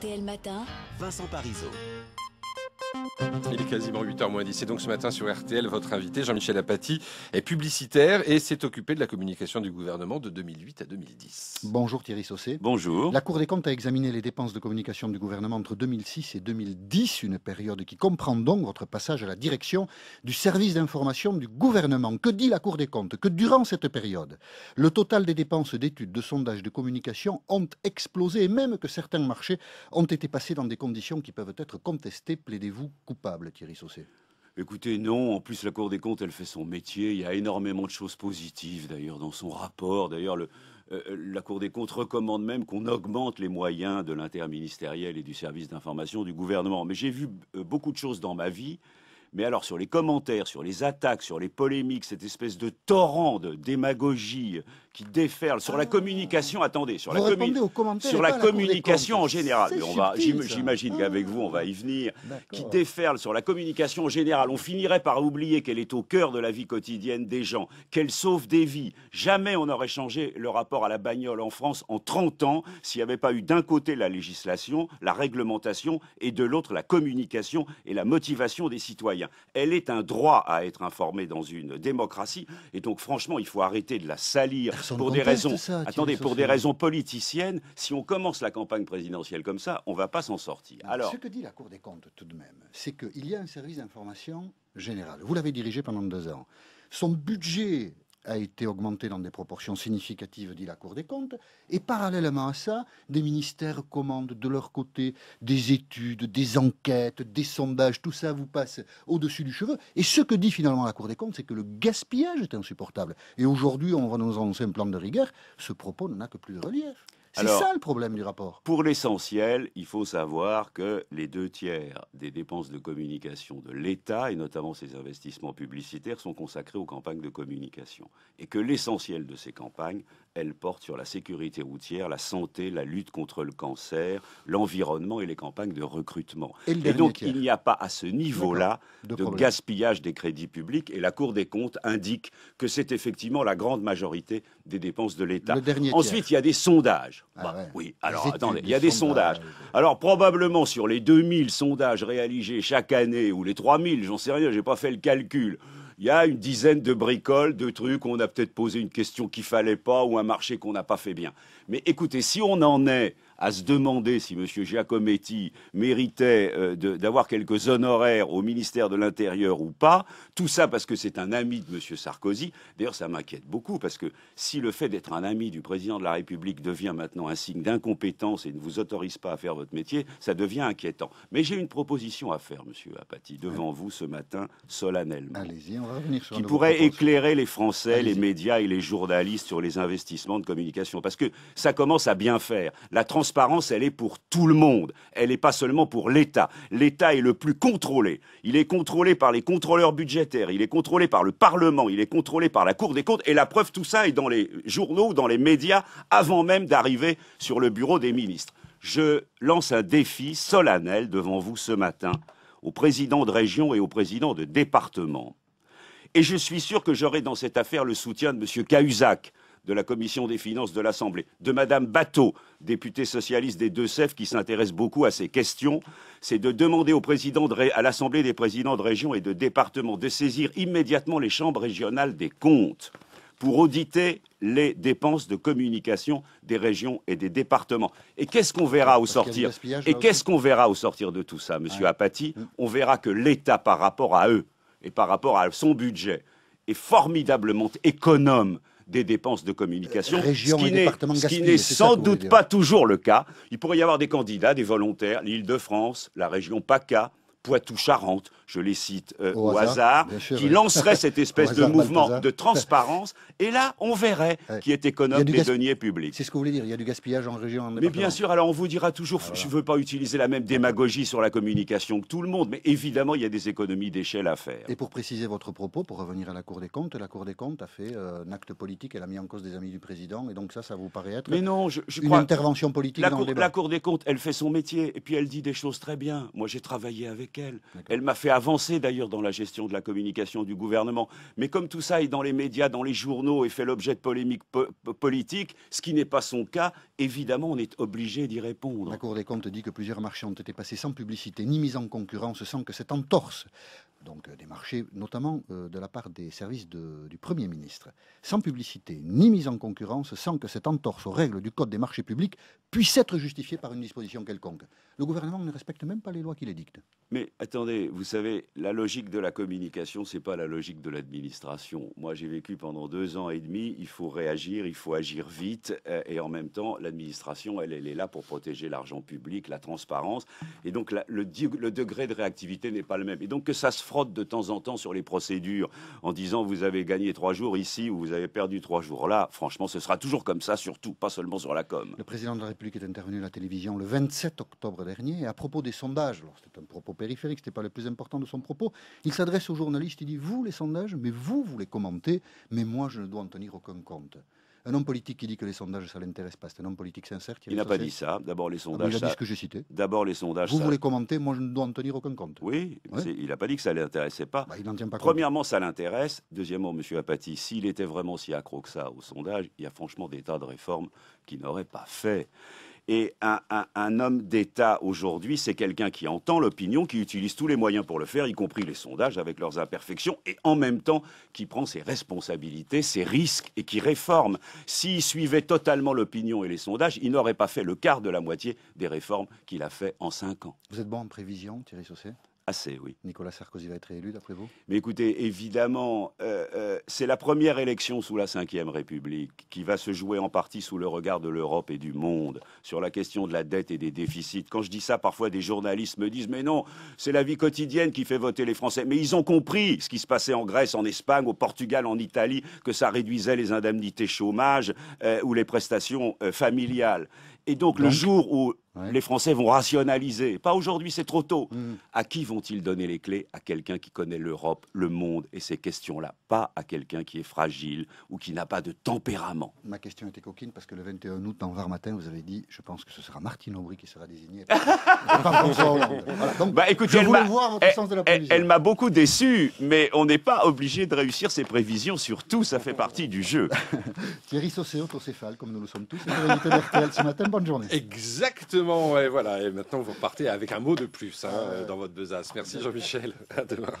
RTL Matin. Vincent Parisot. Il est quasiment 8h moins 10. Et donc ce matin sur RTL, votre invité, Jean-Michel Apathy, est publicitaire et s'est occupé de la communication du gouvernement de 2008 à 2010. Bonjour Thierry Sausset. Bonjour. La Cour des comptes a examiné les dépenses de communication du gouvernement entre 2006 et 2010, une période qui comprend donc votre passage à la direction du service d'information du gouvernement. Que dit la Cour des comptes Que durant cette période, le total des dépenses d'études, de sondages, de communication ont explosé et même que certains marchés ont été passés dans des conditions qui peuvent être contestées. Plaidez-vous vous coupable, Thierry Saucé Écoutez, non. En plus, la Cour des comptes, elle fait son métier. Il y a énormément de choses positives, d'ailleurs, dans son rapport. D'ailleurs, euh, la Cour des comptes recommande même qu'on augmente les moyens de l'interministériel et du service d'information du gouvernement. Mais j'ai vu euh, beaucoup de choses dans ma vie mais alors, sur les commentaires, sur les attaques, sur les polémiques, cette espèce de torrent de démagogie qui déferle sur la ah. communication, attendez, sur la, communication en général. j'imagine qu'avec vous, on va y venir. Qui déferle sur la communication en général. On finirait par oublier qu'elle est au cœur de la vie quotidienne des gens, qu'elle sauve des vies. Jamais on n'aurait changé le rapport à la bagnole en France en 30 ans s'il n'y avait pas eu d'un côté la législation, la réglementation et de l'autre la communication et la motivation des citoyens. Elle est un droit à être informée dans une démocratie. Et donc, franchement, il faut arrêter de la salir pour des raisons. attendez, pour des raisons politiciennes. Si on commence la campagne présidentielle comme ça, on ne va pas s'en sortir. Alors, ce que dit la Cour des comptes, tout de même, c'est qu'il y a un service d'information générale Vous l'avez dirigé pendant deux ans. Son budget a été augmenté dans des proportions significatives, dit la Cour des comptes. Et parallèlement à ça, des ministères commandent de leur côté des études, des enquêtes, des sondages, tout ça vous passe au-dessus du cheveu. Et ce que dit finalement la Cour des comptes, c'est que le gaspillage est insupportable. Et aujourd'hui, on va nous annoncer un plan de rigueur. Ce propos n'a que plus de relief. C'est ça le problème du rapport. Pour l'essentiel, il faut savoir que les deux tiers des dépenses de communication de l'État, et notamment ses investissements publicitaires, sont consacrés aux campagnes de communication. Et que l'essentiel de ces campagnes, elles portent sur la sécurité routière, la santé, la lutte contre le cancer, l'environnement et les campagnes de recrutement. Et, donc, il n'y a pas à ce niveau-là de, gaspillage des crédits publics. Et la Cour des comptes indique que c'est effectivement la grande majorité des dépenses de l'État. Ensuite, il y a des sondages ah bah, oui, alors attendez, il y a des sondages. Alors probablement sur les 2000 sondages réalisés chaque année, ou les 3000, j'en sais rien, j'ai pas fait le calcul. Il y a une dizaine de bricoles, de trucs, on a peut-être posé une question qu'il fallait pas, ou un marché qu'on n'a pas fait bien. Mais écoutez, si on en est à se demander si M. Giacometti méritait euh, d'avoir quelques honoraires au ministère de l'Intérieur ou pas. Tout ça parce que c'est un ami de M. Sarkozy. D'ailleurs, ça m'inquiète beaucoup parce que si le fait d'être un ami du président de la République devient maintenant un signe d'incompétence et ne vous autorise pas à faire votre métier, ça devient inquiétant. Mais j'ai une proposition à faire, M. Apathy, devant vous ce matin solennellement. Qui pourrait éclairer les Français, les médias et les journalistes sur les investissements de communication. Parce que ça commence à bien faire. La trans transparence, elle est pour tout le monde. Elle n'est pas seulement pour l'État. L'État est le plus contrôlé. Il est contrôlé par les contrôleurs budgétaires, il est contrôlé par le Parlement, il est contrôlé par la Cour des comptes. Et la preuve, tout ça est dans les journaux, dans les médias, avant même d'arriver sur le bureau des ministres. Je lance un défi solennel devant vous ce matin au président de région et au président de département. Et je suis sûr que j'aurai dans cette affaire le soutien de M. Cahuzac, de la commission des finances de l'Assemblée, de Madame Bateau, députée socialiste des Deux-Sèvres, qui s'intéresse beaucoup à ces questions, c'est de demander au président de à l'Assemblée des présidents de régions et de départements de saisir immédiatement les chambres régionales des comptes pour auditer les dépenses de communication des régions et des départements. Et qu'est-ce qu'on verra au sortir Et qu'est-ce qu'on verra sortir de tout ça, Monsieur Apathy mm. On verra que l'État, par rapport à eux et par rapport à son budget, est formidablement économe des dépenses de communication, ce qui n'est sans doute pas toujours le cas. Il pourrait y avoir des candidats, des volontaires, l'Île-de-France, la région PACA, Poitou-Charentes, je les cite euh, au, hasard, qui lancerait cette espèce de mouvement de transparence. Et là, on verrait qui est économe des deniers publics. C'est ce que vous voulez dire, il y a du gaspillage en région. En mais bien sûr, alors on vous dira toujours, ah, je ne veux pas utiliser la même démagogie sur la communication que tout le monde, mais évidemment, il y a des économies d'échelle à faire. Et pour préciser votre propos, pour revenir à la Cour des comptes, la Cour des comptes a fait euh, un acte politique, elle a mis en cause des amis du président, et donc ça, ça vous paraît être mais non, je, une intervention politique dans le La Cour des comptes, elle fait son métier, et puis elle dit des choses très bien. Moi, j'ai travaillé avec elle. m'a fait avancer d'ailleurs dans la gestion de la communication du gouvernement. Mais comme tout ça est dans les médias, dans les journaux et fait l'objet de polémiques politiques, ce qui n'est pas son cas, évidemment, on est obligé d'y répondre. La Cour des comptes dit que plusieurs marchés ont été passés sans publicité ni mise en concurrence sans que cette entorse donc euh, des marchés, notamment euh, de la part des services du Premier ministre. Sans publicité, ni mise en concurrence, sans que cette entorse aux règles du Code des marchés publics puisse être justifié par une disposition quelconque. Le gouvernement ne respecte même pas les lois qu'il édicte. Mais attendez, vous savez, la logique de la communication, c'est pas la logique de l'administration. Moi, j'ai vécu pendant deux ans et demi. Il faut réagir, il faut agir vite, euh, et en même temps, l'administration, elle, elle est là pour protéger l'argent public, la transparence, et donc le, degré de réactivité n'est pas le même. Et donc que ça se frotte de temps en temps sur les procédures, en disant vous avez gagné trois jours ici ou vous avez perdu trois jours là. Franchement, ce sera toujours comme ça, surtout pas seulement sur la com. Le président de la qui est intervenu à la télévision le 27 octobre dernier, à propos des sondages, alors c'était un propos périphérique, ce n'était pas le plus important de son propos, il s'adresse aux journalistes, il dit, vous les sondages, mais vous, vous les commentez, mais moi, je ne dois en tenir aucun compte. Un homme politique qui dit que les sondages, ça l'intéresse pas, c'est un homme politique sincère. Qui il n'a pas dit ça. D'abord, les sondages. Ah, il a dit ce que j'ai cité. D'abord, les sondages. Vous voulez commenter, moi, je ne dois en tenir aucun compte. Oui, il n'a pas dit que ça ne l'intéressait pas. Bah, pas Premièrement, ça l'intéresse. Deuxièmement, monsieur Apathy, s'il était vraiment si accro que ça au sondage, il y a franchement des tas de réformes qu'il n'aurait pas fait. Et un, homme d'État aujourd'hui, c'est quelqu'un qui entend l'opinion, qui utilise tous les moyens pour le faire, y compris les sondages avec leurs imperfections, et en même temps qui prend ses responsabilités, ses risques et qui réforme. S'il suivait totalement l'opinion et les sondages, il n'aurait pas fait le quart de la moitié des réformes qu'il a fait en cinq ans. Vous êtes bon en prévision, Thierry Sausset Assez, oui. Nicolas Sarkozy va être élu, d'après vous Mais écoutez, évidemment, euh, euh, c'est la première élection sous la Ve République qui va se jouer en partie sous le regard de l'Europe et du monde sur la question de la dette et des déficits. Quand je dis ça, parfois des journalistes me disent Mais non, c'est la vie quotidienne qui fait voter les Français. Mais ils ont compris ce qui se passait en Grèce, en Espagne, au Portugal, en Italie, que ça réduisait les indemnités chômage euh, ou les prestations familiales. Et donc le jour où les Français vont rationaliser. Pas aujourd'hui, c'est trop tôt. Hmm. À qui vont-ils donner les clés À quelqu'un qui connaît l'Europe, le monde et ces questions-là. Pas à quelqu'un qui est fragile ou qui n'a pas de tempérament. Ma question était coquine parce que le 21 août, en Var Matin, vous avez dit je pense que ce sera Martine Aubry qui sera désignée. Bah, écoutez, je voir votre elle, sens de la Elle, m'a beaucoup déçu, mais on n'est pas obligé de réussir ses prévisions sur tout. Ça fait partie du jeu. Thierry comme nous le sommes tous, ce matin. Bonne journée. Exactement voilà. Et maintenant, vous repartez avec un mot de plus hein, dans votre besace. Merci Jean-Michel, à demain.